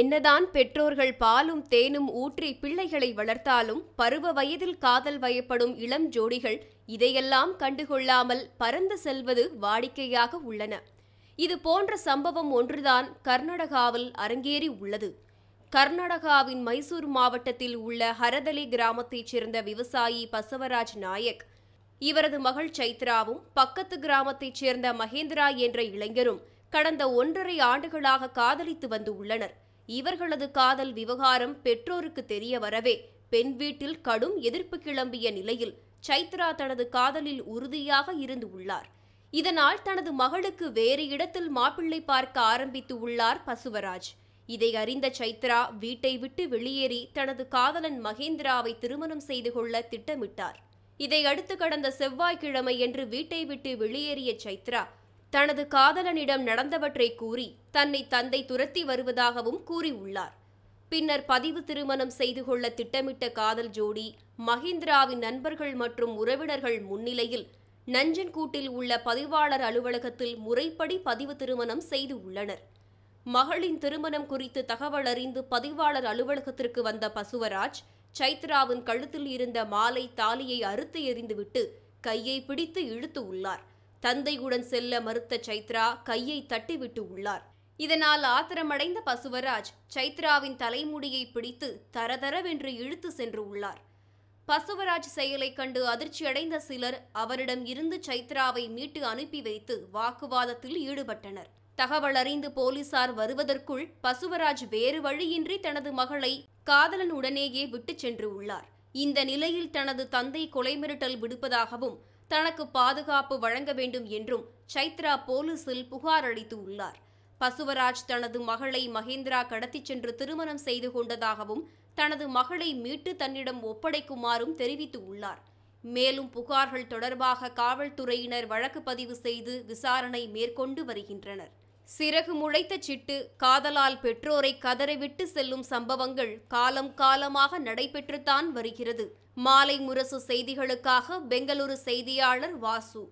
என்னதான் பெற்றோர்கள் பாலும் தேனும் ஊற்றி பிள்ளைகளை வளர்த்தாலும் பருவ வயதில் காதல் வயப்படும் இளம் ஜோடிகள் இதையெல்லாம் கண்டுகொள்ளாமல் பறந்து செல்வது வாடிக்கையாக உள்ளன இது போன்ற சம்பவம் ஒன்றுதான் கர்நாடகாவில் அரங்கேறி உள்ளது கர்நாடகாவின் மைசூர் மாவட்டத்தில் உள்ள ஹரதலி கிராமத்தைச் சேர்ந்த விவசாயி பசவராஜ் நாயக் இவரது மகள் சைத்ராவும் பக்கத்து கிராமத்தைச் சேர்ந்த மகேந்திரா என்ற இளைஞரும் கடந்த ஒன்றரை ஆண்டுகளாக காதலித்து வந்து உள்ளனர் இவர்களது காதல் விவகாரம் பெற்றோருக்கு தெரிய வரவே பெண் வீட்டில் கடும் எதிர்ப்பு கிளம்பிய நிலையில் சைத்ரா தனது காதலில் உறுதியாக இருந்து உள்ளார் இதனால் தனது மகளுக்கு வேறு இடத்தில் மாப்பிள்ளை பார்க்க ஆரம்பித்து உள்ளார் பசுவராஜ் இதை அறிந்த சைத்ரா வீட்டை விட்டு வெளியேறி தனது காதலன் மகேந்திராவை திருமணம் செய்து கொள்ள திட்டமிட்டார் இதையடுத்து கடந்த செவ்வாய்க்கிழமை என்று வீட்டை விட்டு வெளியேறிய சைத்ரா தனது காதலனிடம் நடந்தவற்றை கூறி தன்னை தந்தை துரத்தி வருவதாகவும் கூறியுள்ளார் பின்னர் பதிவு திருமணம் செய்து கொள்ள திட்டமிட்ட காதல் ஜோடி மஹிந்திராவின் நண்பர்கள் மற்றும் உறவினர்கள் முன்னிலையில் நஞ்சன்கூட்டில் உள்ள பதிவாளர் அலுவலகத்தில் முறைப்படி பதிவு திருமணம் செய்து உள்ளனர் மகளின் திருமணம் குறித்து தகவல் அறிந்து பதிவாளர் அலுவலகத்திற்கு வந்த பசுவராஜ் சைத்ராவின் கழுத்தில் இருந்த மாலை தாலியை அறுத்து எறிந்துவிட்டு கையை பிடித்து இழுத்து உள்ளார் தந்தையுடன் செல்ல மறுத்த சைத்ரா கையை தட்டிவிட்டு உள்ளார் இதனால் ஆத்திரமடைந்த பசுவராஜ் சைத்ராவின் தலைமுடியை பிடித்து தரதரவென்று இழுத்து சென்று உள்ளார் பசுவராஜ் செயலை கண்டு அதிர்ச்சியடைந்த சிலர் அவரிடம் இருந்து சைத்ராவை மீட்டு அனுப்பி வைத்து வாக்குவாதத்தில் ஈடுபட்டனர் தகவல் அறிந்து போலீசார் வருவதற்குள் பசுவராஜ் வேறு வழியின்றி தனது மகளை காதலன் உடனேயே விட்டு சென்று உள்ளார் இந்த நிலையில் தனது தந்தை கொலை மிரட்டல் விடுப்பதாகவும் தனக்கு பாதுகாப்பு வழங்க வேண்டும் என்றும் சைத்ரா போலீசில் புகார் அளித்துள்ளார் பசுவராஜ் தனது மகளை மகேந்திரா கடத்திச் சென்று திருமணம் செய்து கொண்டதாகவும் தனது மகளை மீட்டு தன்னிடம் ஒப்படைக்குமாறும் தெரிவித்துள்ளார் மேலும் புகார்கள் தொடர்பாக காவல்துறையினர் வழக்கு பதிவு செய்து விசாரணை மேற்கொண்டு வருகின்றனர் சிறகு முளைத்த சிட்டு காதலால் பெற்றோரை கதறிவிட்டு செல்லும் சம்பவங்கள் காலம் காலமாக நடைபெற்றுத்தான் வருகிறது மாலை முரசு செய்திகளுக்காக பெங்களூரு செய்தியாளர் வாசு